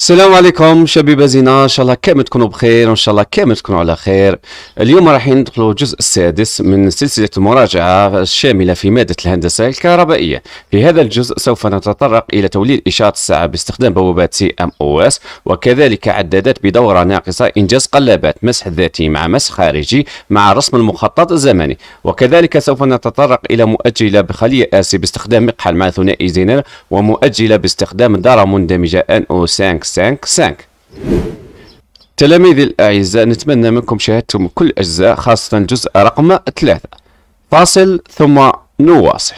السلام عليكم شبيبة زينة إن شاء الله كامل تكونوا بخير وإن شاء الله كامل تكونوا على خير اليوم راح ندخلوا الجزء السادس من سلسلة المراجعة الشاملة في مادة الهندسة الكهربائية في هذا الجزء سوف نتطرق إلى توليد إشارة الساعة باستخدام بوابات سي أم أو إس وكذلك عدادات بدورة ناقصة إنجاز قلابات مسح ذاتي مع مسح خارجي مع رسم المخطط الزمني وكذلك سوف نتطرق إلى مؤجلة بخلية آسي باستخدام مقحل مع ثنائي زينر ومؤجلة باستخدام دارة مندمجة أن أو 5 5 تلاميذي الأعزاء نتمنى منكم شاهدتم كل أجزاء خاصة الجزء رقم ثلاثة فاصل ثم نواصل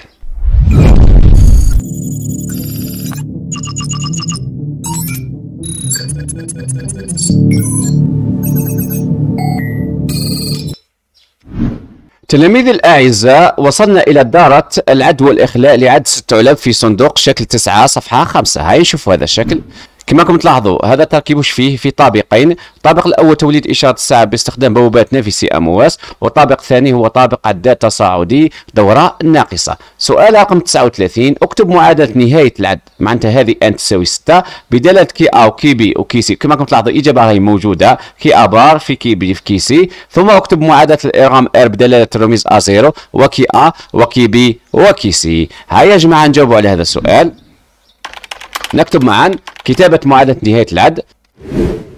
تلاميذي الأعزاء وصلنا إلى دارة العدوى الإخلاء لعد 6 علب في صندوق شكل 9 صفحة 5 هاي شوفوا هذا الشكل كما راكم تلاحظوا هذا التركيب واش فيه في طابقين الطابق الاول توليد اشاره الساعه باستخدام بوابات نافسه امواس والطابق الثاني هو طابق عداد تصاعدي دوره ناقصه سؤال رقم 39 اكتب معادله نهايه العد معناتها هذه ان تساوي 6 بدلاله كي ا وكي بي وكي سي كما راكم تلاحظوا الاجابه راهي موجوده كي ا بار في كي بي في كي سي ثم اكتب معادله الارغام ار بدلاله الرميز ا 0 وكي ا وكي بي وكي سي هيا يا جماعه نجاوبوا على هذا السؤال نكتب معا كتابة معادلة نهاية العد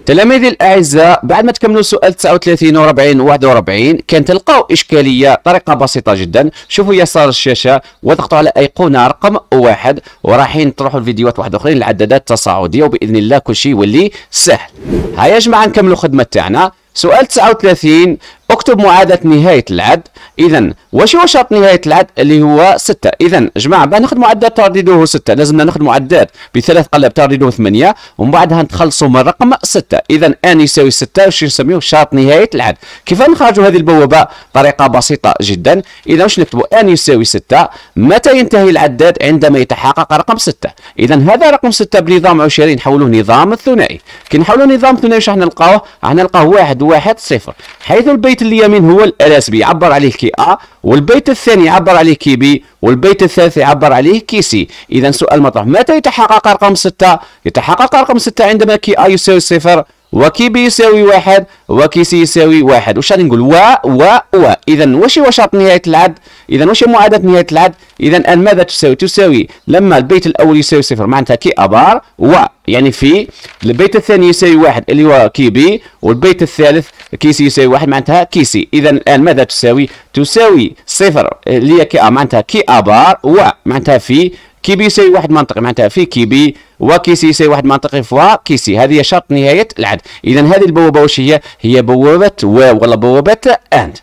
تلاميذي الاعزاء بعد ما تكملوا سؤال 39 و40 و41 كان تلقاو اشكاليه طريقه بسيطه جدا شوفوا يسار الشاشه وضغطوا على ايقونه رقم واحد ورايحين تروحوا لفيديوهات واحده اخرين العدادات التصاعديه وباذن الله كل شيء يولي سهل هيا يا جماعه نكملوا الخدمه تاعنا سؤال 39 اكتب معادله نهايه العد اذا واش هو شرط نهايه العد اللي هو 6 اذا جماعه باه ناخذ معدل تردده 6 لازمنا ناخذ معدل بثلاث قلب تردده 8 ومن بعدها نتخلصوا من رقم 6 اذا ان يساوي 6 واش نسميوه شرط نهايه العد كيف نخرجوا هذه البوابه طريقه بسيطه جدا اذا واش نكتبوا ان يساوي 6 متى ينتهي العداد عندما يتحقق رقم 6 اذا هذا رقم 6 بنظام عشري نحولوه نظام ثنائي كي نحولوه نظام ثنائي واش راح نلقاوه راح نلقاه 1 1 0 حيث البيت البيت اليمين هو اس بي يعبر عليه كي ا والبيت الثاني يعبر عليه كي بي والبيت الثالث يعبر عليه كي سي اذا سؤال مطروح متى يتحقق رقم 6 يتحقق رقم 6 عندما كي ا يساوي صفر وكي بي يساوي واحد وكي سي يساوي واحد واش غادي نقول و و و اذا واش هو شرط نهايه العد اذا واش هي معادله نهايه العد اذا ان ماذا تساوي تساوي لما البيت الاول يساوي صفر معناتها كي ابار و يعني في البيت الثاني يساوي واحد اللي هو كي بي والبيت الثالث كي سي يساوي واحد معناتها كي سي اذا الان ماذا تساوي تساوي صفر اللي هي كي ا معناتها كي ابار و معناتها في كي بي يساوي واحد منطقي معناتها في كي بي وكي سي يساوي واحد منطقي فوا كي سي هذه هي شرط نهايه العد اذا هذه البوابه واش هي هي بوابه و ولا بوابه اند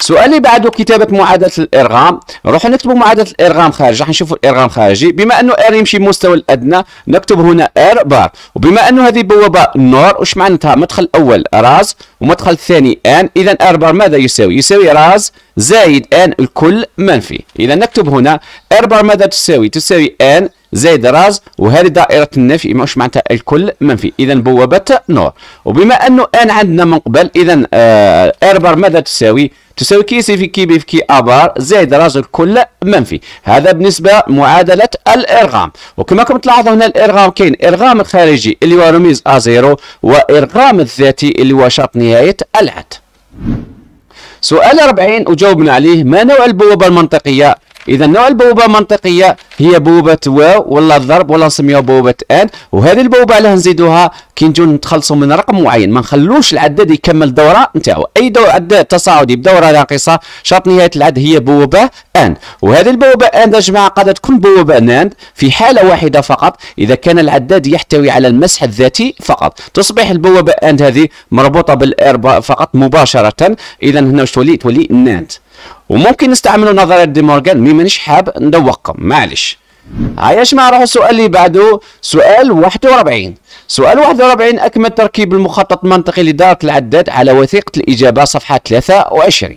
السؤال اللي بعده كتابه معادله الارغام نروح نكتبوا معادله الارغام خارجه حنشوفوا الارغام خارجي بما انه ار يمشي المستوى الادنى نكتب هنا ار بار وبما انه هذه بوابه نور واش معناتها مدخل الاول راز ومدخل الثاني ان اذا ار بار ماذا يساوي يساوي راز زائد ان الكل منفي اذا نكتب هنا ار بار ماذا تساوي تساوي ان زائد راز وهذه دائرة النفي مش معناتها الكل منفي إذا بوابة نور وبما أنه أنا عندنا من قبل إذا آه أربر ماذا تساوي؟ تساوي كي سي في كي بيفكي ابار زائد راز الكل منفي هذا بالنسبه معادله الارغام وكما كنت تلاحظوا هنا الارغام كاين ارغام الخارجي اللي هو رميز ا زيرو وارغام الذاتي اللي هو شرط نهايه العد سؤال 40 وجاوبنا عليه ما نوع البوابه المنطقيه اذا نوع البوبه منطقيه هي بوبه واو ولا الضرب ولا نسميوها بوبه ان وهذه البوبه علاه نزيدوها كي نجيو نتخلصوا من رقم معين ما نخلوش العداد يكمل دوره نتاعو اي دور عداد تصاعدي بدوره ناقصه شرط نهايه العد هي بوبه ان وهذه البوبه ان يا جماعه قد تكون بوبه ناند في حاله واحده فقط اذا كان العداد يحتوي على المسح الذاتي فقط تصبح البوبه ان هذه مربوطه بالار فقط مباشره اذا هنا واش تولي تولي ناند وممكن نستعملوا نظريه دي مورغان مي مانيش حاب ندوقكم معلش هيا جماعه نروحوا السؤال اللي بعده سؤال 41 سؤال 41 اكمل تركيب المخطط المنطقي لدارة العداد على وثيقه الاجابه صفحه 23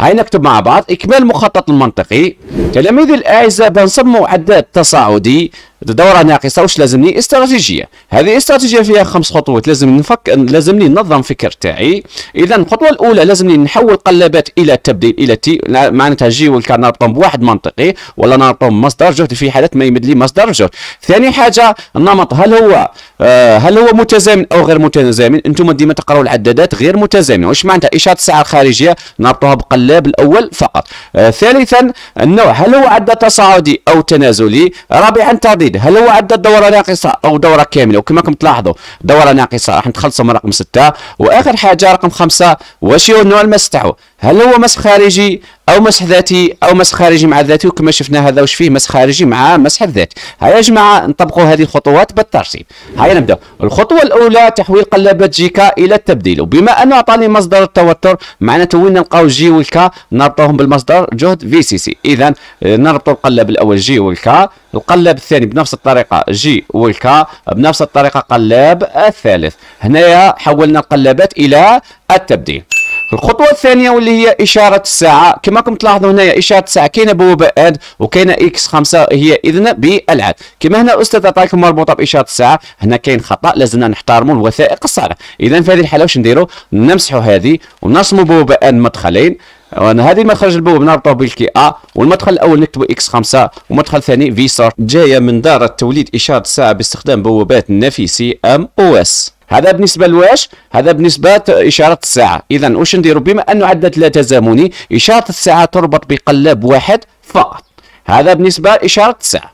هاي نكتب مع بعض اكمال المخطط المنطقي تلاميذي الاعزاء بنصمم عداد تصاعدي دوره ناقصه واش لازمني استراتيجيه هذه استراتيجيه فيها خمس خطوات لازم نفك لازمني ننظم فكر تاعي اذا الخطوه الاولى لازمني نحول قلبات الى تبديل الى تي معناتها جي والكار نربطهم بواحد منطقي ولا نربطهم مصدر جهد في حالات ما يمد لي مصدر جهد ثاني حاجه النمط هل هو آه هل هو متزامن او غير متزامن انتم ديما تقراوا العدادات غير متزامنه واش معناتها اشاره الساعه الخارجيه نربطها بقلاب الاول فقط آه ثالثا النوع هل هو عد تصاعدي او تنازلي رابعا تعديل جديده هل هو عدى دوره ناقصه او دوره كامله وكما راكم تلاحظوا دوره ناقصه راح نتخلصوا من رقم 6 واخر حاجه رقم 5 واش هو النوع المستحو تاعو هل هو مسح خارجي او مسح ذاتي او مسح خارجي مع ذاتي وكما شفنا هذا واش فيه مسح خارجي مع مسح الذاتي هيا يا جماعه نطبقوا هذه الخطوات بالترتيب هيا نبدا الخطوه الاولى تحويل قلبه جيكا الى التبديل وبما انه اعطاني مصدر التوتر معناته وين نلقاو جي والكا نربطوهم بالمصدر جهد في سي سي اذا آه، نربطوا القلب الاول جي والكا القلب الثاني بنفس الطريقه جي والكا بنفس الطريقه قلاب الثالث هنايا حولنا القلبات الى التبديل الخطوه الثانيه واللي هي اشاره الساعه كما راكم تلاحظوا هنايا اشاره الساعه كاينه بوابه اد وكاينه اكس خمسة هي اذن بالعاد كما هنا الاستاذ عطاكم مربوطه باشاره الساعه هنا كاين خطا لازمنا نحترموا الوثائق الصالحه اذا في هذه الحاله واش نديروا نمسحوا هذه ونرسموا بوابه اد مدخلين هذه مخرج البوب نربطه بالكي ا والمدخل الاول نكتبه اكس 5 والمدخل الثاني في سورت جايه من دار توليد اشاره الساعه باستخدام بوابات نفي سي ام او اس هذا بالنسبه لواش هذا بالنسبه اشاره الساعه اذا واش نديروا بما انه عدد لا تزامني اشاره الساعه تربط بقلاب واحد فقط هذا بالنسبه لاشاره الساعه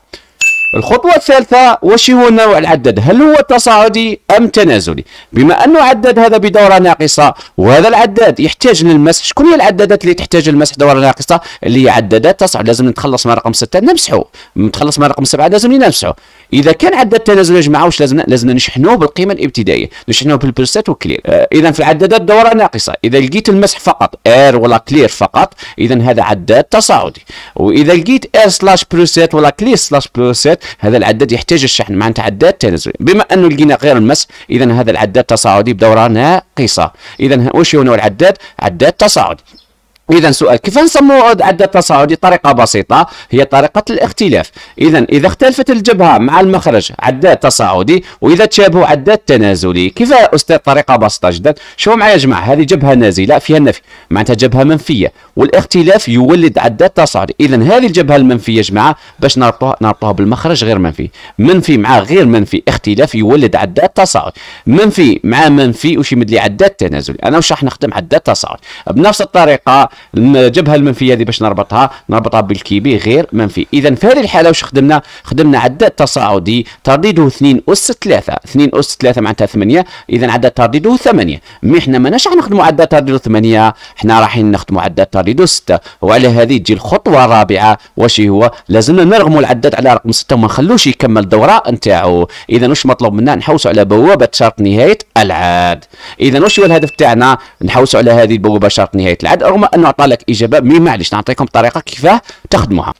الخطوة الثالثة وش هو النوع العدد هل هو تصاعدي أم تنازلي بما أنه عدد هذا بدورة ناقصة وهذا العداد يحتاج للمسح شكون هي العدادات اللي تحتاج للمسح دورة ناقصة اللي هي عدادات تصاعد لازم نتخلص من رقم ستة نمسحه نتخلص من رقم سبعة لازم نمسحه إذا كان عدد تنازلي يا جماعة واش لازم لازم نشحنوه بالقيمة الابتدائية نشحنوه بالبرسات وكلير آه، إذا في العدادات دورة ناقصة إذا لقيت المسح فقط اير ولا كلير فقط إذا هذا عداد تصاعدي وإذا لقيت اير سلاش برسات ولا كلير سلاش برسات العداد هذا العداد يحتاج الشحن مع عداد تنازلي بما أنه لقينا غير المس إذا هذا العداد تصاعدي بدورة ناقصة إذا واش هو نوع العداد عداد تصاعدي إذا سؤال كيف نسمو عدة تصاعدي طريقة بسيطة هي طريقة الاختلاف، إذا إذا اختلفت الجبهة مع المخرج عداد تصاعدي وإذا تشابهوا عداد تنازلي، كيف أستاذ طريقة بسيطة جدا؟ شوفوا معايا يا جماعة هذه جبهة نازلة فيها النفي معناتها جبهة منفية، والاختلاف يولد عداد تصاعدي، إذا هذه الجبهة المنفية يا جماعة باش نربطوها نربطوها بالمخرج غير منفي، منفي مع غير منفي اختلاف يولد عداد تصاعدي، منفي مع منفي وش يمد لي عداد تنازلي، أنا واش راح نخدم عداد تصاعدي، بنفس الطريقة الجبهه المنفيه هذه باش نربطها نربطها بالكيبي غير منفي اذا في هذه الحاله واش خدمنا خدمنا عدد تصاعدي ترديده 2 اس 3 2 اس 3 معناتها 8 اذا عدد ترديده 8 مي حنا ماناش راح نخدموا عدد ترديده 8 حنا رايحين نخدموا عدد ترديده 6 وعلى هذه تجي الخطوه الرابعه واش هو لازمنا نرغموا العداد على رقم 6 وما نخلوش يكمل الدوره نتاعو اذا واش مطلوب منا نحوسوا على بوابه شرط نهايه العاد اذا واش هو الهدف تاعنا نحوسوا على هذه البوابه شرط نهايه العاد رغم انه نعطى لك اجابه مي معليش نعطيكم طريقه كيفاه تخدموها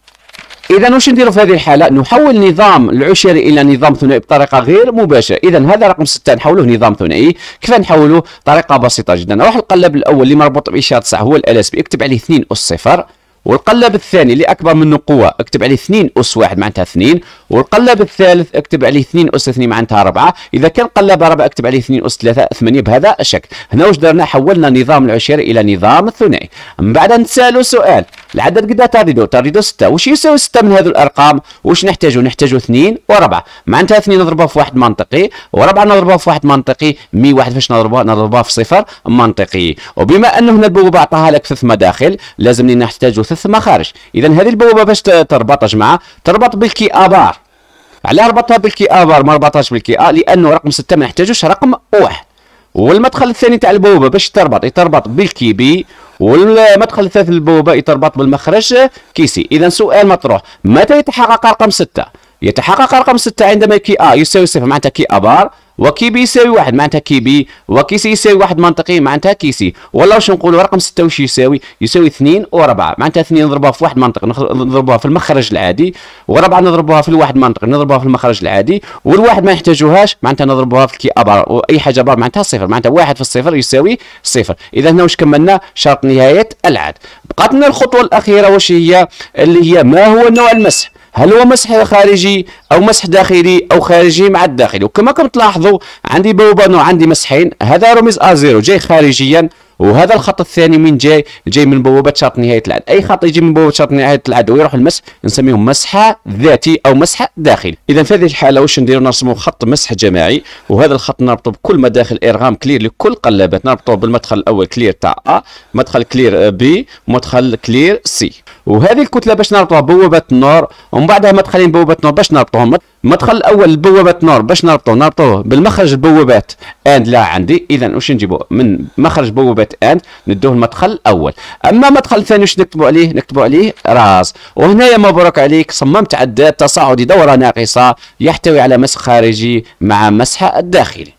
اذا واش نديروا في هذه الحاله نحول نظام العشري الى نظام ثنائي بطريقه غير مباشره اذا هذا رقم 6 نحوله نظام ثنائي كيف نحوله طريقه بسيطه جدا نروح القلب الاول اللي مربوط باشاره 9 هو الالاس بي اكتب عليه 2 اس 0 والقلب الثاني اللي اكبر منه قوه اكتب عليه 2 اس 1 معناتها 2 والقلاب الثالث اكتب عليه 2 أس 2 معناتها 4 إذا كان قلاب 4 اكتب عليه 2 أس 3 8 بهذا الشكل هنا واش درنا حولنا نظام العشري إلى نظام الثنائي من بعد نسالوا سؤال العدد قد تريدو تريدو 6 واش يساوي 6 من هذو الأرقام واش نحتاجو نحتاجو 2 و4 معناتها 2 نضربها في واحد منطقي و4 نضربها في واحد منطقي مي واحد فاش نضربها نضربها في صفر منطقي وبما أنه هنا البوابة عطاها لك ثلاث مداخل لازم نحتاجو ثلاث مخارج إذا هذه البوابة باش تربط يا جماعة تربط بالكي آبار علاه ربطها بالكي ابر ما ربطهاش بالكي ا لانه رقم 6 ما نحتاجوش رقم واحد والمدخل الثاني تاع البوابه باش تربط يتربط بالكي بي والمدخل الثالث للبوابه يتربط بالمخرج كيسي اذا سؤال مطروح متى يتحقق رقم 6 يتحقق رقم 6 عندما كي ا يساوي 0 معناتها كي ا بار وكي بي يساوي 1 معناتها كي بي وكي سي يساوي 1 منطقي معناتها كي سي ولا واش نقولوا رقم 6 واش يساوي يساوي 2 و4 معناتها 2 نضربوها في واحد منطق نضربوها في المخرج العادي و4 نضربوها في الواحد منطق نضربوها في المخرج العادي والواحد ما نحتاجوهاش معناتها نضربوها في كي ا بار واي حاجه بار معناتها صفر معناتها 1 في الصفر يساوي صفر اذا هنا واش كملنا شرط نهايه العاد بقات لنا الخطوه الاخيره واش هي اللي هي ما هو نوع المسح هل هو مسح خارجي او مسح داخلي او خارجي مع الداخلي وكما كم تلاحظوا عندي بوبان وعندي مسحين هذا رمز ازيرو جاي خارجيا وهذا الخط الثاني من جاي جاي من بوابه شرط نهايه العد اي خط يجي من بوابه شرط نهايه العد ويروح المسح نسميه مسح ذاتي او مسح داخلي اذا في هذه الحاله واش نديروا نرسموا خط مسح جماعي وهذا الخط نربطه بكل مداخل ارغام كلير لكل قلابات نربطه بالمدخل الاول كلير تاع ا مدخل كلير بي مدخل كلير سي وهذه الكتله باش نربطوها بوابه النور ومن بعدها مدخلين بوابه النور باش نربطوهم المدخل الاول بوابه النور باش نربطوه نربطوه بالمخرج البوابات اند لا عندي اذا واش نجيبو من مخرج بوابات اند ندوه المدخل الاول اما المدخل الثاني واش نكتبوا عليه نكتبوا عليه راس وهنايا مبروك عليك صممت عداد تصاعدي دوره ناقصه يحتوي على مسح خارجي مع مسح الداخلي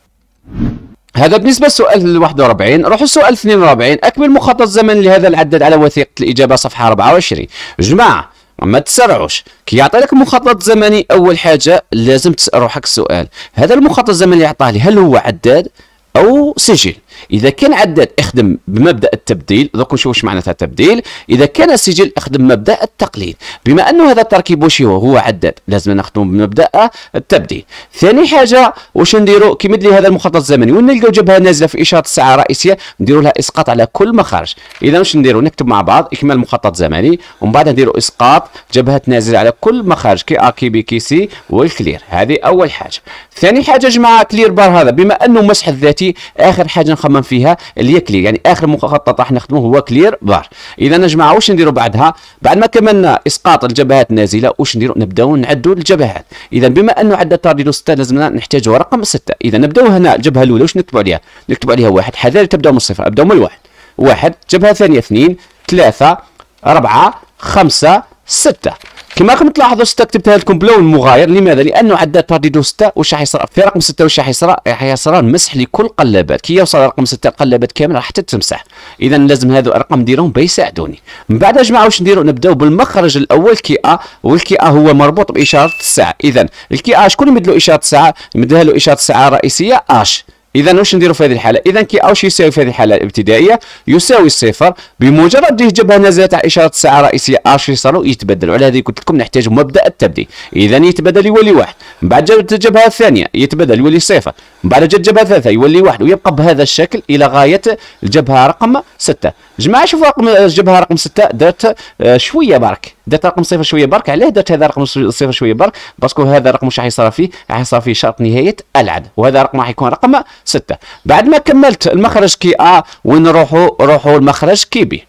هذا بالنسبة للسؤال 41 روحوا السؤال 42 أكمل مخطط زمن لهذا العدد على وثيقة الإجابة صفحة 24 جماعة ما تسرعوش كي يعطي لك مخطط زمني اول حاجه لازم تسال روحك السؤال هذا المخطط الزمني اللي عطاه لي هل هو عداد او سجل اذا كان عداد اخدم بمبدا التبديل دوك نشوف واش معناتها التبديل اذا كان السجل اخدم مبدا التقليل بما انه هذا التركيب واش هو هو عداد لازم نخدموا بمبدا التبديل ثاني حاجه واش نديروا كي مد لي هذا المخطط الزمني ونلقاو جبهه نازله في اشاره الساعه الرئيسيه نديروا لها اسقاط على كل مخارج اذا واش نديروا نكتب مع بعض اكمال مخطط زمني ومن بعد نديروا اسقاط جبهه نازله على كل مخارج كي ا كي بي كي سي والكلير هذه اول حاجه ثاني حاجه جماعه كلير بار هذا بما انه مسح الذاتي اخر حاجه من فيها اللي هي كلير يعني اخر مخطط راح نخدموه هو كلير بار اذا يا جماعه واش نديروا بعدها بعد ما كملنا اسقاط الجبهات النازله واش نديروا نبداو نعدوا الجبهات اذا بما انه عندنا تارجت 6 لازمنا نحتاجوا رقم 6 اذا نبداو هنا الجبهه الاولى واش نكتبوا عليها نكتبوا عليها واحد حذر تبداو من الصفر ابداو من الواحد واحد جبهه ثانيه اثنين ثلاثه أربعة خمسة ستة كما راكم تلاحظوا 6 كتبتها لكم بلون مغاير لماذا لانه عدات بارديدو 6 واش راح يصرى في رقم 6 واش راح يصرى راح يصرى مسح لكل قلابات كي يوصل رقم 6 القلابات كامل راح حتى تمسح اذا لازم هذو الارقام نديرهم بيساعدوني من بعد يا جماعه واش نديروا نبداو بالمخرج الاول كي ا والكي ا هو مربوط باشاره الساعه اذا الكي ا شكون يمد له اشاره الساعه يمدها له اشاره الساعه الرئيسيه اش اذا واش نديرو في هذه الحاله اذا كي او شي يساوي في هذه الحاله الابتدائيه يساوي الصفر بمجرد جبهه نازله تاع اشاره الساعه الرئيسيه اش يصلوا يتبدلوا على هذه قلت لكم نحتاج مبدا التبديل اذا يتبدل يولي واحد من بعد جات الجبهه الثانيه يتبدل يولي صفر من بعد جات الجبهه الثالثه يولي واحد ويبقى بهذا الشكل الى غايه الجبهه رقم 6 جماعه شوفوا رقم آه، جبهه رقم سته درت آه، شويه برك درت رقم صفر شويه برك علاه درت هذا رقم صفر شويه برك باسكو هذا رقم واش راح يصرى فيه راح يصرى فيه شرط نهايه العد وهذا رقم راح يكون رقم سته بعد ما كملت المخرج كي ا وين نروحو روحوا المخرج كي بي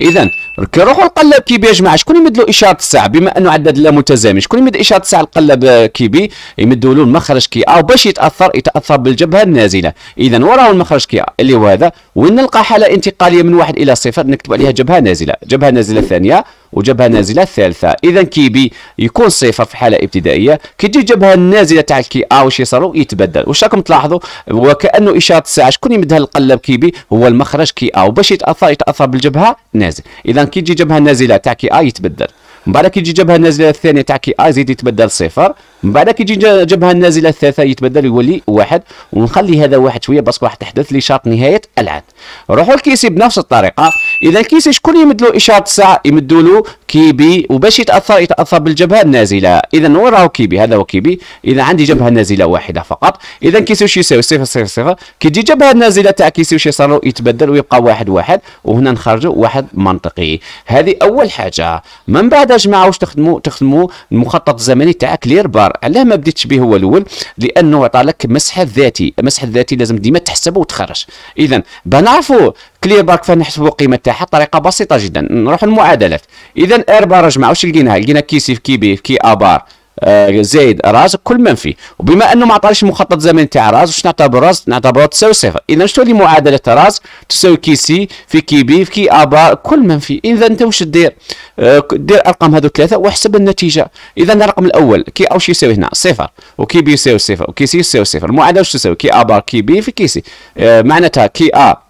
اذا كيروحوا القلاب كيبي يا جماعه شكون يمدلو اشاره الساعه بما انه عدد لا متزامن شكون يمد اشاره الساعه القلاب كيبي يمد له المخرج كي او آه، باش يتاثر يتاثر بالجبهه النازله اذا وراه المخرج كي ا اللي هو هذا وين نلقى حاله انتقاليه من واحد الى صفر نكتب عليها جبهه نازله جبهه نازله ثانيه وجبهه نازله ثالثه اذا كيبي يكون صفر في حاله ابتدائيه كي تجي الجبهه النازله تاع كي ا آه، واش يصيروا يتبدل واش راكم تلاحظوا وكانه اشاره الساعه شكون يمدها القلب كيبي هو المخرج كي ا آه. وباش يتاثر يتاثر بالجبهه نازل اذا كي تجي جبهه نازله تاع كي ا آه، يتبدل من بعد كيجي جبهه النازله الثانيه تاع كي اي زيد يتبدل صفر من بعد كيجي جبهه النازله الثالثه يتبدل يولي واحد ونخلي هذا واحد شويه باسكو راح تحدث لي شرط نهايه العد نروحو الكيسي بنفس الطريقه اذا الكيسي شكون يمد له اشاره الساعه يمدوا له كيبي وباش يتاثر يتاثر بالجبهه النازله اذا وين راهو كيبي هذا هو كيبي اذا عندي جبهه نازله واحده فقط اذا كيسوشي يساوي صفر صفر صفر كي تجي الجبهه النازله تاع كيسوشي صاروا يتبدل ويبقى واحد واحد وهنا نخرجوا واحد منطقي هذه اول حاجه من بعد يا جماعه واش تخدموا تخدموا المخطط الزمني تاعك بار علاه ما بديتش به هو الاول لانه عطى لك مسح الذاتي المسح الذاتي لازم ديما تحسبه وتخرج اذا بنعرفوا كلير باك فنحسبوا القيمه تاعها بطريقه بسيطه جدا نروحوا للمعادلات اذا ار بار جمع واش لقيناها لقينا كي في كي بي في كي ابار آه زائد راز كل منفي وبما انه ما عطانيش المخطط الزمني تاع راز واش نعتبر راز نعتبره تساوي صفر اذا شنو اللي معادله راز تساوي كي سي في كي بي في كي بار كل منفي اذا انت واش آه، دير آه دير الارقام هذو ثلاثه واحسب النتيجه اذا الرقم الاول كي او شي يساوي هنا صفر وكي بي يساوي صفر وكي سي يساوي صفر المعادله واش تساوي كي بار كي بي في كي سي آه معناتها كي ا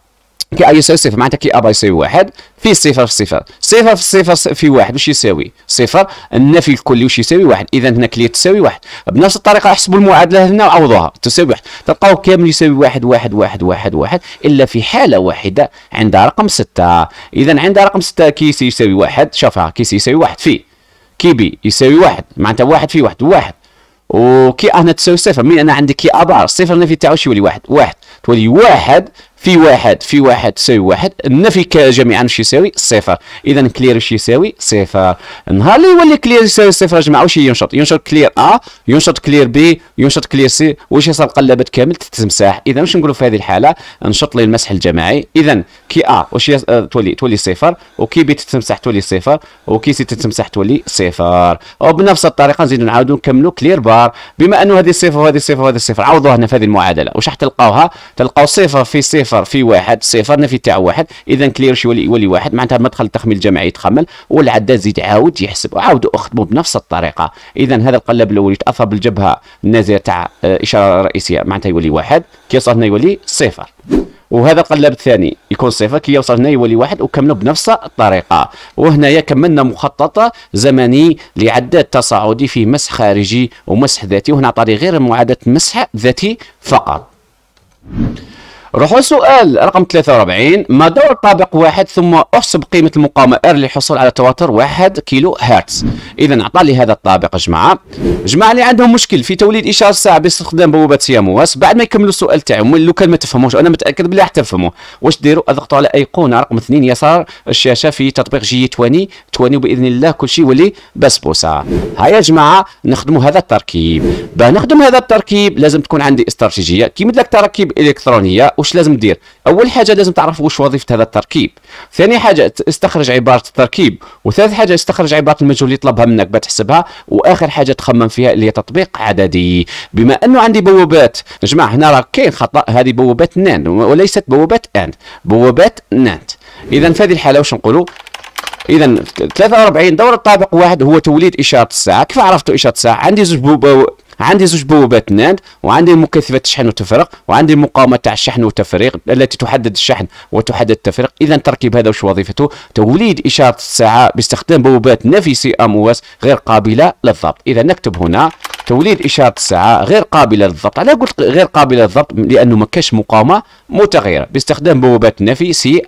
كي اي يساوي صفر معناتها كي ابا يساوي واحد في صفر في صفر صفر في صفر في واحد واش يساوي صفر النفي الكلي واش يساوي واحد اذا هنا كلي تساوي واحد بنفس الطريقه احسبوا المعادله هنا وعوضوها تساوي واحد تلقاو كامل يساوي واحد واحد واحد واحد واحد الا في حاله واحده عندها رقم ستة اذا عندها رقم ستة كي سي يساوي واحد شوفها كي سي يساوي واحد في كي بي يساوي واحد معناتها واحد في واحد واحد وكي هنا تساوي صفر مين انا عندي كي ابار صفر النفي تاعو يولي واحد واحد تولي واحد في واحد في واحد تساوي واحد النفي جميعا واش يساوي صفر اذا كلير واش يساوي صفر نهار اللي يولي كلير يساوي صفر يا جماعه واش ينشط ينشط كلير ا ينشط كلير بي ينشط كلير سي واش يصير قلبت كامل تتمسح اذا واش نقولوا في هذه الحاله نشط لي المسح الجماعي اذا كي ا واش يس... تولي تولي صفر وكي بي تتمسح تولي صفر وكي سي تتمسح تولي صفر وبنفس الطريقه نزيدوا نعاودوا نكملوا كلير بار بما انه هذه صفر وهذه صفر وهذه صفر عوضوها هنا في هذه المعادله واش راح تلقاوها تلقاو صفر في صفر صفر في واحد صفر نفي تاع واحد اذا كليرش يولي يولي واحد معناتها المدخل التخميل الجماعي يتخمل والعداد زيد عاود يحسب عاودوا اخدمه بنفس الطريقه اذا هذا القلب الاول يتاثر بالجبهه النازله تاع الاشاره آه، الرئيسيه معناتها يولي واحد كي يوصل هنا يولي صفر وهذا القلب الثاني يكون صفر كي يوصل هنا يولي واحد وكملوا بنفس الطريقه وهنايا كملنا مخطط زمني لعداد تصاعدي في مسح خارجي ومسح ذاتي وهنا عطاني غير معادله مسح ذاتي فقط روحوا سؤال رقم 43 ما دور طابق واحد ثم احسب قيمه المقاومه ار للحصول على تواتر 1 كيلو هرتز اذا عطى لي هذا الطابق يا جماعه جماعه اللي عندهم مشكل في توليد اشاره الساعه باستخدام بوابه سيامواس بعد ما يكملوا السؤال تاعهم لو كان ما تفهموش انا متاكد بلي راح تفهموا واش ديروا اضغطوا على ايقونه رقم 2 يسار الشاشه في تطبيق جي 20 20 باذن الله كل شيء يولي بسبوسه هيا يا جماعه نخدموا هذا التركيب باه نخدم هذا التركيب لازم تكون عندي استراتيجيه كيما ذاك التراكيب الكترونيه واش لازم دير اول حاجه لازم تعرف واش وظيفه هذا التركيب ثاني حاجه استخرج عباره التركيب وثالث حاجه استخرج عباره المجهول اللي طلبها منك بتحسبها واخر حاجه تخمم فيها اللي هي تطبيق عددي بما انه عندي بوابات يا جماعه هنا راه كاين خطا هذه بوابات نان وليست بوابات اند بوابات نانت اذا في هذه الحاله واش نقولوا اذا 43 دور الطابق واحد هو توليد اشاره الساعه كيف عرفتوا اشاره الساعه عندي زوج عندي زوج بوابات ناند وعندي مكثفات الشحن والتفريغ وعندي مقاومه تاع الشحن والتفريغ التي تحدد الشحن وتحدد التفريغ اذا التركيب هذا وش وظيفته توليد اشاره الساعه باستخدام بوابات نافسه ام غير قابله للضبط اذا نكتب هنا توليد إشارة الساعة غير قابلة للضبط على قلت غير قابلة للضبط لأنه ما كاش مقاومة متغيرة باستخدام بوابات نفي سي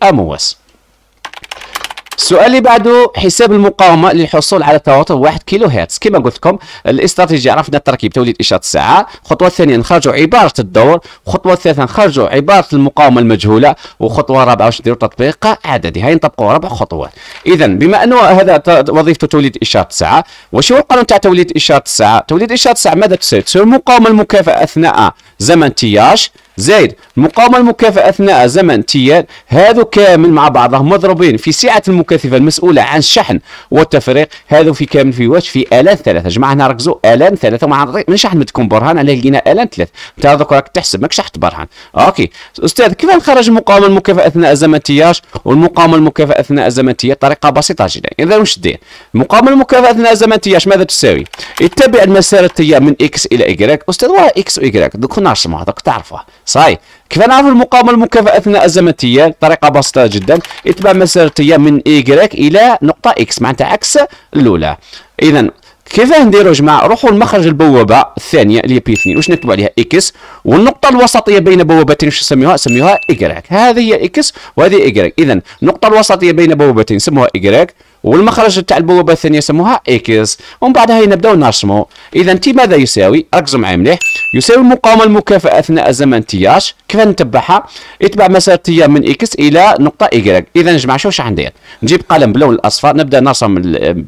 السؤال اللي بعده حساب المقاومه للحصول على تواتر 1 كيلو هرتز كما قلت لكم الاستراتيجيه عرفنا التركيب توليد اشاره الساعه الخطوه الثانيه نخرجوا عباره الدور الخطوه الثالثه نخرجوا عباره المقاومه المجهوله وخطوه رابعه واش نديروا تطبيق عددي هاي نطبقوا ربع خطوات اذا بما انه هذا وظيفته توليد اشاره الساعه واش هو القانون تاع توليد اشاره الساعه توليد اشاره الساعه ماذا تسوي المقاومه المكافئه اثناء زمن تياش زائد المقاومة المكافئة أثناء زمن تيار هذا كامل مع بعضهم مضروبين في سعة المكثفة المسؤولة عن الشحن والتفريق هذا في كامل في واش في آلان ثلاثة جماعة هنا ركزوا آلان ثلاثة وما من شحن تكون برهان على لقينا آلان ثلاثة أنت هذوك راك تحسب ماكش شحت برهان أوكي أستاذ كيف نخرج المقاومة المكافئة أثناء زمن تيار والمقاومة المكافئة أثناء زمن تيار طريقة بسيطة جدا إذا واش دير المقاومة المكافئة أثناء زمن تيار ماذا تساوي؟ اتبع المسار التيار من إكس إلى إكراك أستاذ وراه إكس وإكراك دوك نرسموها دوك تعرفوها صاي كيف نعرفوا المقاومه المكافاه اثناء الزمن ديال طريقه بسيطه جدا اتباع مسارتيه من ايكغيك الى نقطه اكس معناتها عكس الاولى اذا كيف نديروا جماعه روحوا لمخرج البوابه الثانيه اللي هي بي 2 واش نكتبوا عليها اكس والنقطه الوسطيه بين بوابتين واش نسميوها نسميوها ايكغيك هذه هي اكس وهذه ايكغيك اذا النقطه الوسطيه بين بوابتين نسموها ايكغيك والمخرج تاع البوابه الثانيه سموها اكس ومن بعدها نبداو نرسموا اذا تي ماذا يساوي ركزوا معايا مليح يساوي المقاومه المكافئة اثناء زمن تي اش كيف نتبعها يتبع مسار تي من اكس الى نقطه ايكغيك اذا جماعه شوف شحال ندير نجيب قلم باللون الاصفر نبدا نرسم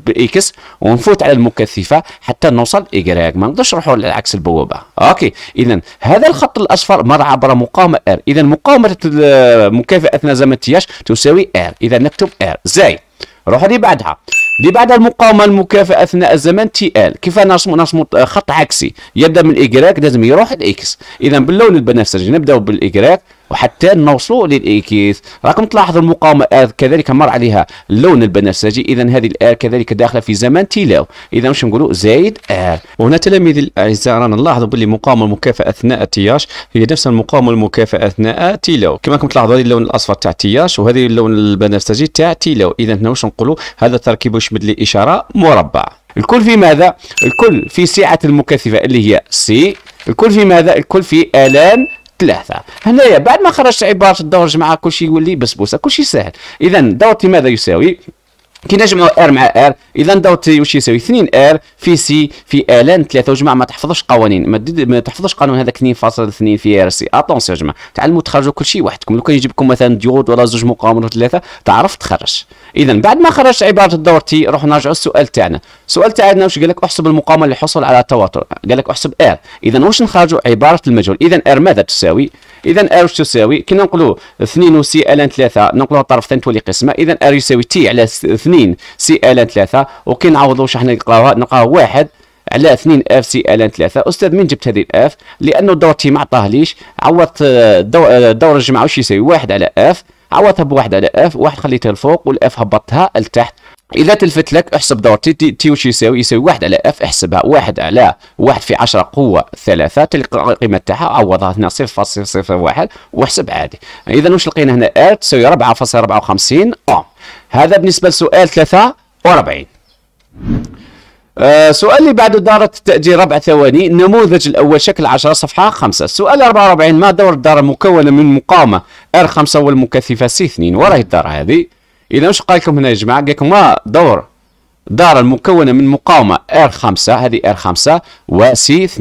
بإكس ونفوت على المكثفه حتى نوصل ايكغيك ما نقدرش نروحوا لعكس البوابه اوكي اذا هذا الخط الاصفر مر عبر مقاومه ار اذا مقاومه المكافئة اثناء زمن تي اش تساوي ار اذا نكتب ار زائد روح لي بعدها اللي بعد المقاومه المكافاه اثناء الزمن تي ال كيف نرسم نرسم خط عكسي يبدا من الايكراك لازم يروح الاكس اذا باللون البنفسجي نبداو بالايكراك وحتى نوصلوا للايكيس راكم تلاحظوا المقاومه آه، كذلك مر عليها اللون البنفسجي اذا هذه الار كذلك داخله في زمن تيلاو اذا واش نقولوا زايد ار وهنا تلاميذي الاعزاء رانا نلاحظوا باللي مقاومه المكافاه اثناء التياش هي نفس المقاومه المكافاه اثناء تيلاو كما راكم تلاحظوا هذه اللون الاصفر تاع تياش وهذه اللون البنفسجي تاع تيلاو اذا هنا واش نقولوا هذا التركيب يشمل لي اشاره مربع الكل في ماذا الكل في سعه المكثفه اللي هي سي الكل في ماذا الكل في الان ثلاثه هنايا بعد ما خرجت عباره الدور جماعه كلشي يولي بسبوسه كلشي ساهل اذا دورتي ماذا يساوي كي نجمعوا ار مع ار اذا دوت واش يساوي 2 ار في سي في ال 3 وجماعه ما تحفظوش قوانين ما, ما تحفظوش قانون هذاك 2.2 في ار سي اتونسيون يا جماعه تعلموا تخرجوا كل شيء وحدكم لو كان يجيبكم مثلا ديود ولا زوج مقاومه ولا ثلاثه تعرف تخرج اذا بعد ما خرجت عباره الدور تي روح نرجعوا السؤال تاعنا السؤال تاعنا واش قال لك احسب المقاومه للحصول على التوتر قال لك احسب ار اذا واش نخرجوا عباره المجهول اذا ار ماذا تساوي اذا ار واش تساوي كي ننقلوا 2 وسي ال 3 نقولوا الطرف الثاني تولي قسمه اذا ار يساوي تي على 2 2 سي ال 3 وكي نعوضوا حنا نلقاوها نلقاو 1 على 2 اف سي ال 3 استاذ من جبت هذه الاف لانه الدور تي ما عطاهليش عوضت آه، آه، دور, الجمعه واش يساوي 1 على اف عوضتها بواحد على اف واحد خليتها لفوق والاف هبطتها لتحت اذا تلفت لك احسب دور تي تي, تي يساوي يساوي واحد على اف احسبها واحد على واحد في عشرة قوة ثلاثة تلقى القيمة تاعها عوضها هنا صفر فاصل صفر واحد واحسب عادي اذا واش لقينا هنا ال تساوي ربعة فاصل ربعة وخمسين اوم هذا بالنسبة لسؤال 43 آه سؤال اللي بعده دارة التأجير ربع ثواني النموذج الأول شكل 10 صفحة 5 سؤال 44 ما دور الدارة مكونة من مقاومة R5 والمكثفة C2 وراه الدارة هذه إذا مش قال لكم هنا يا جماعة قال لكم ما دور دارا مكونة من مقاومة R5 هذه R5 و C2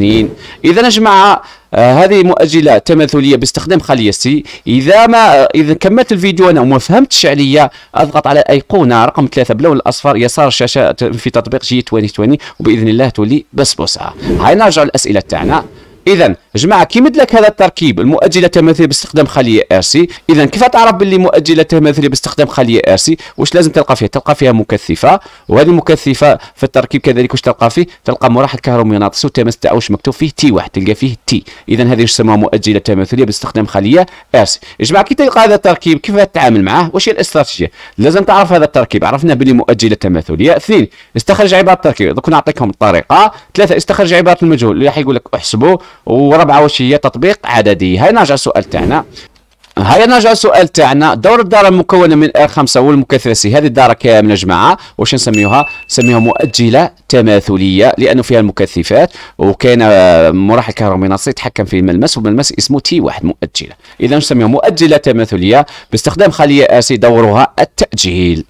إذا يا جماعة هذه مؤجلة تماثليه باستخدام خليه سي اذا ما آه، اذا كملت الفيديو انا وما فهمتش عليا اضغط على ايقونه رقم ثلاثة باللون الاصفر يسار الشاشه في تطبيق جي 2020 وباذن الله تولي بسبوسه هاي نرجع للاسئله تاعنا اذا جماعه كي مدلك لك هذا التركيب المؤجله تماثلية باستخدام خليه ار سي اذا كيف تعرف باللي مؤجله تماثلية باستخدام خليه ار سي واش لازم تلقى فيها تلقى فيها مكثفه وهذه المكثفه في التركيب كذلك واش تلقى فيه تلقى مراحل كهرومغناطيس والتماس تاعو واش مكتوب فيه تي واحد تلقى فيه تي اذا هذه يسموها مؤجله تماثيليه باستخدام خليه ار سي جماعه كي تلقى هذا التركيب كيف تتعامل معاه واش هي الاستراتيجيه لازم تعرف هذا التركيب عرفنا باللي مؤجله تماثليه اثنين استخرج عباره التركيب دوك نعطيكم الطريقه ثلاثه استخرج عباره المجهول اللي راح يقول لك احسبوا ورابعه واش هي تطبيق عددي هاي نرجع السؤال تاعنا هيا نرجع السؤال تاعنا دور الدارة المكونة من ار 5 والمكثرة سي هذه الدارة كاملة جماعة واش نسميوها نسميوها مؤجلة تماثلية لأنه فيها المكثفات وكاين مراحل كهرومغناطيسي يتحكم في الملمس والملمس اسمه تي واحد مؤجلة إذا نسميها مؤجلة تماثلية باستخدام خلية ار سي دورها التأجيل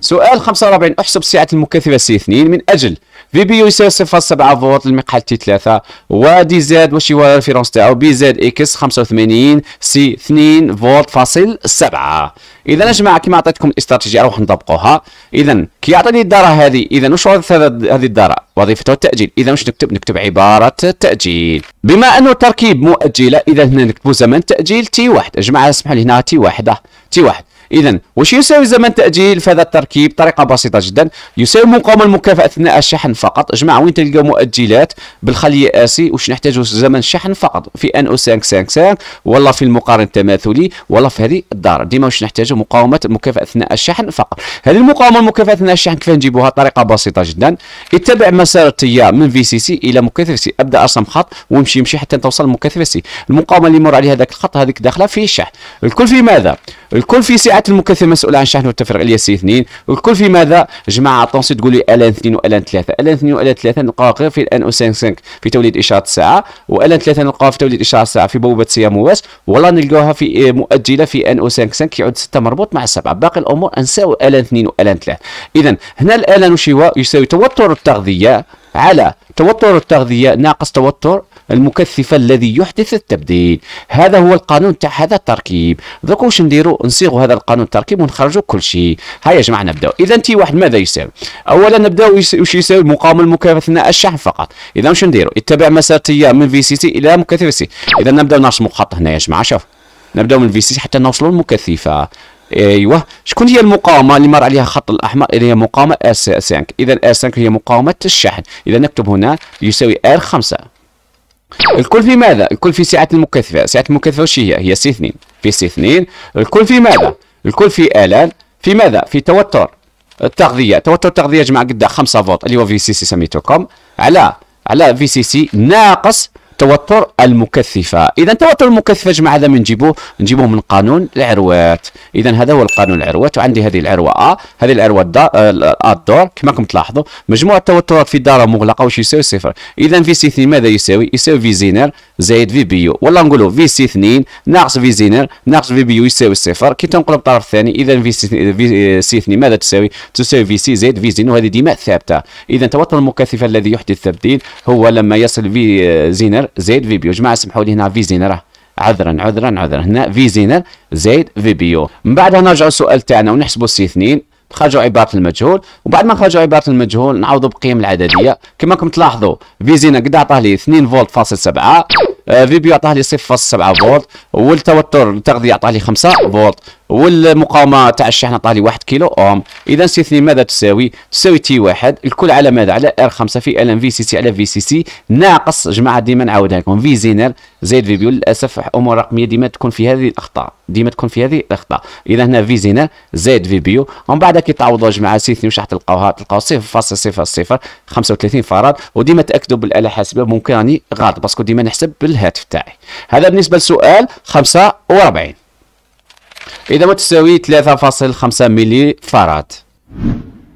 سؤال 45 احسب سعة المكثفة سي 2 من أجل في بي يو يساوي 0.7 فولت المقحل تي 3 ودي زاد واش هو الريفيرونس تاعو بي زاد اكس 85 سي 2 فولت فاصل 7 اذا يا جماعه كيما عطيتكم الاستراتيجيه راح نطبقوها اذا كي يعطيني الداره هذه اذا واش هذه الداره وظيفتها التاجيل اذا واش نكتب نكتب عباره التاجيل بما انه تركيب مؤجله اذا هنا نكتبوا زمن تاجيل تي 1 يا جماعه اسمحوا لي هنا تي 1 تي 1 اذا واش يساوي زمن تاجيل في هذا التركيب طريقه بسيطه جدا يساوي مقاومه المكافاه اثناء الشحن فقط جماعه وين تلقى مؤجلات بالخليه اسي واش نحتاجو زمن الشحن فقط في ان او 555 ولا في المقارن التماثلي ولا في هذه الدار ديما واش نحتاجو مقاومه المكافاه اثناء الشحن فقط هذه المقاومه المكافاه اثناء الشحن كيف نجيبوها طريقه بسيطه جدا اتبع مسار التيار من في سي سي الى مكثف سي ابدا ارسم خط وامشي امشي حتى توصل لمكثف سي المقاومه اللي يمر عليها هذاك الخط هذيك داخله في الشحن الكل في ماذا الكل في سعه الجهات المكثفه المسؤوله عن شحن والتفرقه اللي سي 2 والكل في ماذا جماعه اطونسي تقول لي ال 2 وال 3 ال 2 وال 3 نلقاها في ان او 5 في توليد اشاره الساعه وال 3 نلقاها في توليد اشاره الساعه في بوابه سيام واس ولا نلقاها في آه، مؤجله في ان او 5 يعود 6 مربوط مع 7 باقي الامور انساو ال 2 وال 3 اذا هنا وش هو يساوي توتر التغذيه على توتر التغذيه ناقص توتر المكثفه الذي يحدث التبديل هذا هو القانون تاع هذا التركيب دوك واش نديروا نصيغوا هذا القانون التركيب ونخرجوا كل شيء هيا يا جماعه نبداو اذا تي واحد ماذا يساوي اولا نبداو واش يساوي مقاومه المكافاه الشحن فقط اذا واش نديروا اتبع مسار تيار من في سي تي الى مكثف سي اذا نبداو نرسموا خط هنا يا جماعه شوف نبداو من في سي حتى نوصلوا للمكثفه ايوه شكون هي المقاومه اللي مر عليها الخط الاحمر اللي هي مقاومه اس 5 اذا اس 5 هي مقاومه الشحن اذا نكتب هنا يساوي ار 5 الكل في ماذا؟ الكل في سعة المكثفة، سعة المكثفة وش هي؟ هي سي اثنين، في سي اثنين، الكل في ماذا؟ الكل في آلان في ماذا؟ في توتر التغذية، توتر التغذية جمع قدها 5 فولت اللي هو في سي سي سميتو كوم على على في سي سي ناقص التوتر المكثفه اذا التوتر المكثفه جماعه هذا من نجيبوه نجيبوه من قانون العروات اذا هذا هو القانون العروات وعندي هذه العروه ا هذه العروه دا الدور آه، آه، كما راكم تلاحظوا مجموعه التوترات في الدار مغلقه واش يساوي صفر اذا في سي 2 ماذا يساوي يساوي في زينر زائد في بيو ولا نقولوا في سي 2 ناقص في زينر ناقص في بيو يساوي صفر كي تنقلوا الطرف الثاني اذا في سي 2 ماذا تساوي تساوي في سي زائد في زينر وهذه ديما ثابته اذا التوتر المكثف الذي يحدث تبديل هو لما يصل في آه، زينر زيد فيبيو جماعه اسمحوا لي هنا فيزينر راه عذرا عذرا عذرا هنا فيزينر زيد فيبيو من بعدها نرجعوا السؤال تاعنا ونحسبوا سي 2 نخرجوا عباره المجهول وبعد ما نخرجوا عباره المجهول نعوضوا بقيم العدديه كما راكم تلاحظوا فيزينا قد عطاه لي 2 فولت فاصل 7 آه، فيبيو عطاه لي 0.7 فولت والتوتر التغذيه عطاه لي 5 فولت والمقاومه تاع الشحن عطاه لي 1 كيلو اوم اذا سي 2 ماذا تساوي تساوي تي 1 الكل على ماذا على ار 5 في ال ام في سي سي على في سي سي ناقص جماعه ديما نعاودها لكم في زينر زائد فيبيو للاسف امور رقميه ديما تكون في هذه الاخطاء ديما تكون في هذه الاخطاء اذا هنا في زينر زائد فيبيو ومن بعد كي تعوضوا جماعه سي 2 واش راح تلقاوها تلقاو 0.00 35 فراد وديما تاكدوا بالاله الحاسبه ممكن راني غلط باسكو ديما نحسب بال الهاتف تاعي هذا بالنسبه لسؤال 45 اذا فاصل 3.5 ملي فاراد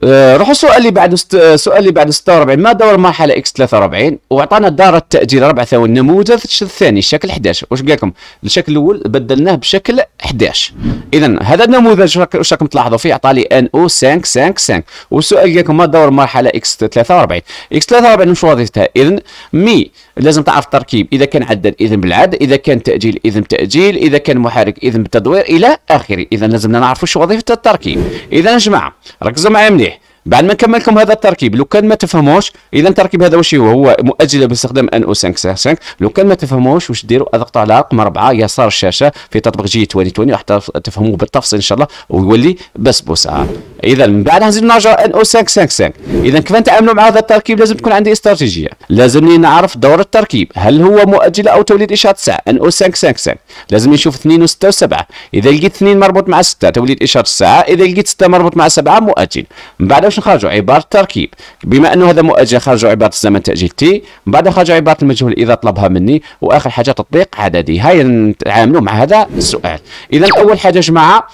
آه، روح السؤال اللي بعد السؤال آه، اللي بعد 46 ما دور المرحله اكس 43 واعطانا دار التاجيل ربع ثواني النموذج الثاني الشكل 11 واش قال لكم الشكل الاول بدلناه بشكل 11 اذا هذا النموذج واش راكم تلاحظوا فيه اعطى لي ان او 5 5 5 والسؤال قال لكم ما دور المرحله اكس 43 اكس 43 واش وظيفتها اذا مي لازم تعرف التركيب اذا كان عدد اذا بالعد اذا كان تاجيل اذا تاجيل اذا كان محرك اذا بالتدوير الى اخره اذا لازمنا نعرفوا واش وظيفه التركيب اذا يا جماعه ركزوا معايا مليح بعد ما نكملكم هذا التركيب لو كان ما تفهموش اذا التركيب هذا واش هو هو مؤجله باستخدام ان او 5 لو كان ما تفهموش واش ديروا اضغطوا على رقم 4 يسار الشاشه في تطبيق جي 2020 حتى تفهموه بالتفصيل ان شاء الله ويولي بسبوسه اذا من بعد نزيدوا نرجعوا ان او 5 اذا كيف نتعاملوا مع هذا التركيب لازم تكون عندي استراتيجيه لازمني نعرف دور التركيب هل هو مؤجله او توليد اشاره ساعه ان او 5 لازم نشوف 2 و6 و7 اذا لقيت 2 مربوط مع 6 توليد اشاره الساعه اذا لقيت 6 مربوط مع 7 مؤجل من بعد باش نخرجوا عباره التركيب بما انه هذا مؤجل خرجوا عباره الزمن تاجيل تي من بعد خرجوا عباره المجهول اذا طلبها مني واخر حاجه تطبيق عددي هاي نتعاملوا مع هذا السؤال اذا اول حاجه جماعه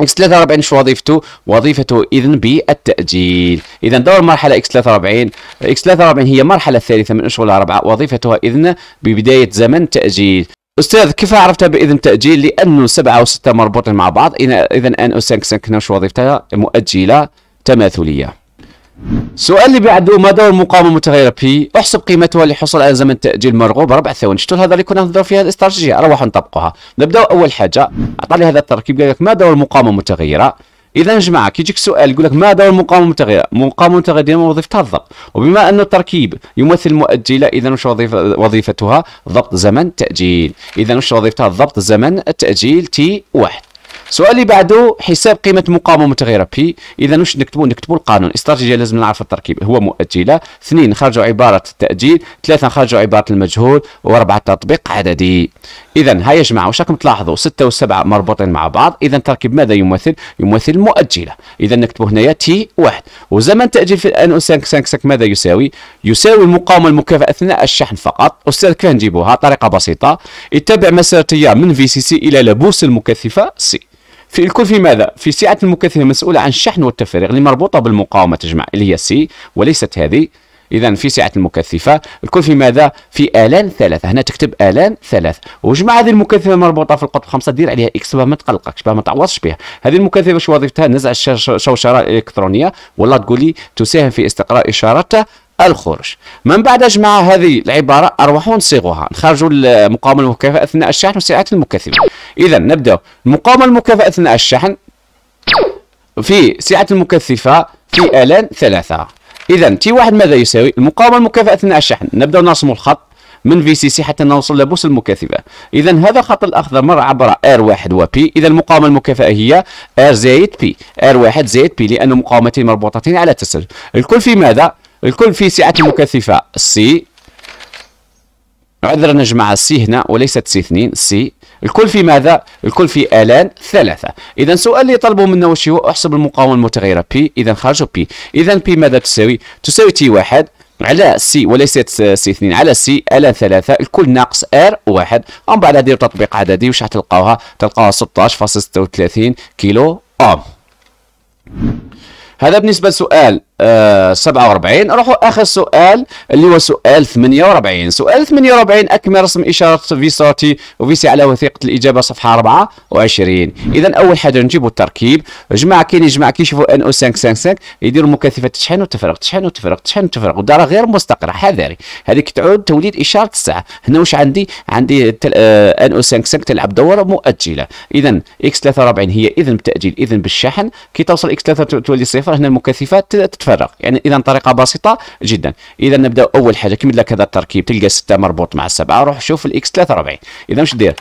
اكس 43 شو وظيفته؟ وظيفته اذن بالتاجيل، اذا دور مرحله اكس 43 اكس 43 هي مرحله الثالثه من اشهر الاربعه وظيفتها اذن ببدايه زمن تاجيل، استاذ كيف عرفت باذن تاجيل؟ لانه سبعه وسته مربوطين مع بعض اذا ان او 5 شو وظيفتها مؤجله تماثلية السؤال اللي بعده ما دور المقاومة المتغيرة بي؟ احسب قيمتها لحصول على زمن تأجيل مرغوب ربع ثواني شتو هذا اللي كنا نهضر فيها الاستراتيجية اروح نطبقها نبدأ أول حاجة أعطى هذا التركيب قال لك ما دور المقاومة المتغيرة اذا جماعه كيجيك سؤال يقول لك ما دور المقاومه المتغيره المقاومه المتغيره ديما وظيفتها الضبط وبما ان التركيب يمثل مؤجله اذا وش وظيفه وظيفتها ضبط زمن تاجيل اذا وش وظيفتها ضبط زمن التاجيل تي واحد السؤال اللي بعده حساب قيمه مقاومه متغيره بي اذا واش نكتبوا نكتبوا القانون استراتيجيه لازم نعرف التركيب هو مؤجله اثنين خرجوا عباره التاجيل ثلاثه خرجوا عباره المجهول واربعه تطبيق عددي اذا ها يا جماعه واش راكم تلاحظوا سته وسبعه مربوطين مع بعض اذا التركيب ماذا يمثل يمثل المؤجله اذا نكتبوا هنايا تي واحد وزمن تاجيل في الان 5 ماذا يساوي يساوي المقاومه المكافاه اثناء الشحن فقط كان نجيبوها طريقه بسيطه اتبع مسار التيار من في سي سي الى لبوس المكثفه سي في الكل في ماذا؟ في سعة المكثفة المسؤولة عن الشحن والتفريغ اللي مربوطة بالمقاومة تجمع اللي هي سي وليست هذه إذا في سعة المكثفة الكل في ماذا؟ في آلان ثلاثة هنا تكتب آلان ثلاثة وجمع هذه المكثفة مربوطة في القطب خمسة دير عليها إكس ما تقلقكش ما تعوضش بها هذه المكثفة شو وظيفتها؟ نزع الشوشرة الإلكترونية والله تقول لي تساهم في استقراء إشارتها الخروج من بعد اجمع هذه العباره اروحوا نصيغوها نخرجوا المقاومه المكافاه اثناء الشحن وسرعه المكثفه اذا نبدا المقاومه المكافاه اثناء الشحن في سعه المكثفه في الان ثلاثه اذا تي واحد ماذا يساوي المقاومه المكافاه اثناء الشحن نبدا نرسم الخط من في سي سي حتى نوصل لبوس المكثفه اذا هذا الخط الاخضر مر عبر ار واحد وبي اذا المقاومه المكافاه هي ار زائد بي ار واحد زائد بي لان مقاومتين مربوطتين على تسلسل الكل في ماذا الكل في سعات مكثفة سي عذرا نجمع سي هنا وليست سي اثنين سي الكل في ماذا؟ الكل في الان ثلاثة إذا سؤال اللي طلبوا منا واش هو احسب المقاومة المتغيرة بي إذا خرجوا بي إذا بي ماذا تساوي؟ تساوي تي واحد على سي وليست سي اثنين على سي الان ثلاثة الكل ناقص ار واحد ومن بعد دير تطبيق عددي واش حتلقاوها؟ تلقاوها 16.36 كيلو اوم هذا بالنسبة لسؤال 47 آه، نروحوا اخر سؤال اللي هو سؤال 48 سؤال 48 اكمل رسم اشاره في فيساتي وفيسي على وثيقه الاجابه صفحه 24 اذا اول حاجه نجيبوا التركيب جماع كاين كي يشوفوا ان او 555 يديروا مكثفه تشحن وتفرق تشحن وتفرق تشحن وتفرق ودار غير مستقره حذري هذيك تعود توليد اشاره الساعه هنا واش عندي عندي تل... آه، ان او 55 تلعب دور مؤجله اذا اكس 43 هي اذن بالتاجيل اذن بالشحن كي توصل اكس 3 تولي صفر هنا المكثفات تفرغ يعني اذا طريقه بسيطه جدا اذا نبدا اول حاجه كمل لك هذا التركيب تلقى 6 مربوط مع 7 روح شوف الاكس 43 اذا واش دير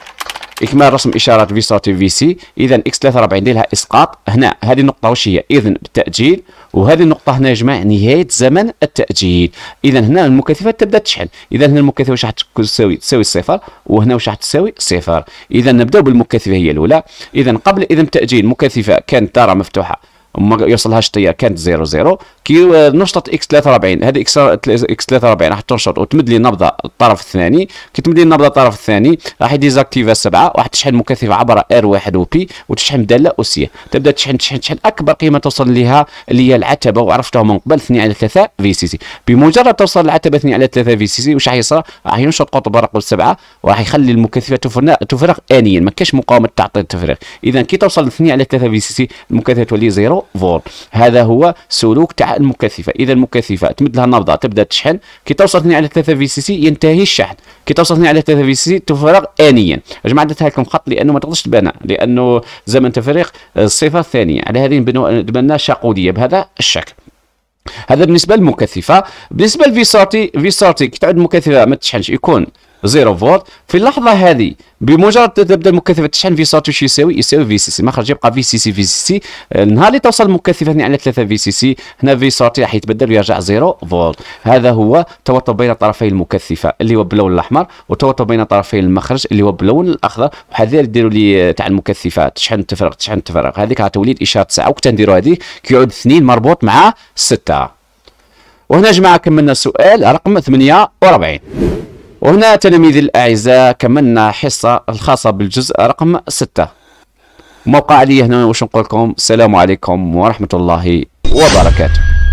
اكمال رسم اشارات في صوت في سي اذا اكس 43 لها اسقاط هنا هذه النقطه واش هي اذا بالتاجيل وهذه النقطه هنا يا جماعه نهايه زمن التاجيل اذا هنا المكثفه تبدا تشحن اذا هنا المكثفه واش راح تساوي تساوي صفر وهنا واش راح تساوي صفر اذا نبداو بالمكثفه هي الاولى اذا قبل إذن التأجيل المكثفه كانت داره مفتوحه يوصل هاشتاج كانت 00 كي نشطت اكس 43 هذه اكس اكس 43 راح تنشط وتمد لي النبضه الطرف الثاني كي تمد لي النبضه الطرف الثاني راح يديزاكتيفا السبعه راح تشحن مكثفه عبر ار واحد وبي وتشحن داله اسيه تبدا تشحن تشحن تشحن اكبر قيمه توصل لها اللي هي العتبه وعرفتها من قبل 2 على 3 في سي سي بمجرد توصل العتبه 2 على 3 في سي سي واش راح يصير راح ينشط قطب رقم سبعه وراح يخلي المكثفه تفرغ انيا ما كاش مقاومه تعطي التفريغ اذا كي توصل 2 على 3 في سي سي المكثفه تولي زيرو فولت هذا هو سلوك تاع المكثفه اذا المكثفه تمد لها النبضه تبدا تشحن كي توصل اثنين على 3 في سي سي ينتهي الشحن كي توصل اثنين على 3 في سي سي تفرغ انيا اجمع جماعه درت لكم خط لانه ما تقدرش تبان لانه زمن تفريغ الصفه آه، الثانيه على هذه بنوا شاقوديه بهذا الشكل هذا بالنسبه للمكثفه بالنسبه للفيسارتي فيسارتي كي تعود مكثفه ما تشحنش يكون 0 فولت في اللحظه هذه بمجرد تبدا المكثفه تشحن في ساتوش يساوي يساوي في سي سي ما خرج يبقى في سي سي في سي سي النهار اللي توصل المكثفه هنا على 3 في سي سي هنا في ساتي راح يتبدل ويرجع 0 فولت هذا هو توتر بين طرفي المكثفه اللي هو باللون الاحمر وتوتر بين طرفي المخرج اللي هو باللون الاخضر وحذر ديروا لي تاع المكثفه تشحن تفرغ تشحن تفرغ هذيك توليد اشاره ساعه وقت نديروا هذه كيعود اثنين مربوط مع 6 وهنا جماعه كملنا السؤال رقم 48 وهنا تلاميذي الأعزاء كملنا حصة الخاصة بالجزء رقم ستة موقع لي هنا واش نقول لكم السلام عليكم ورحمة الله وبركاته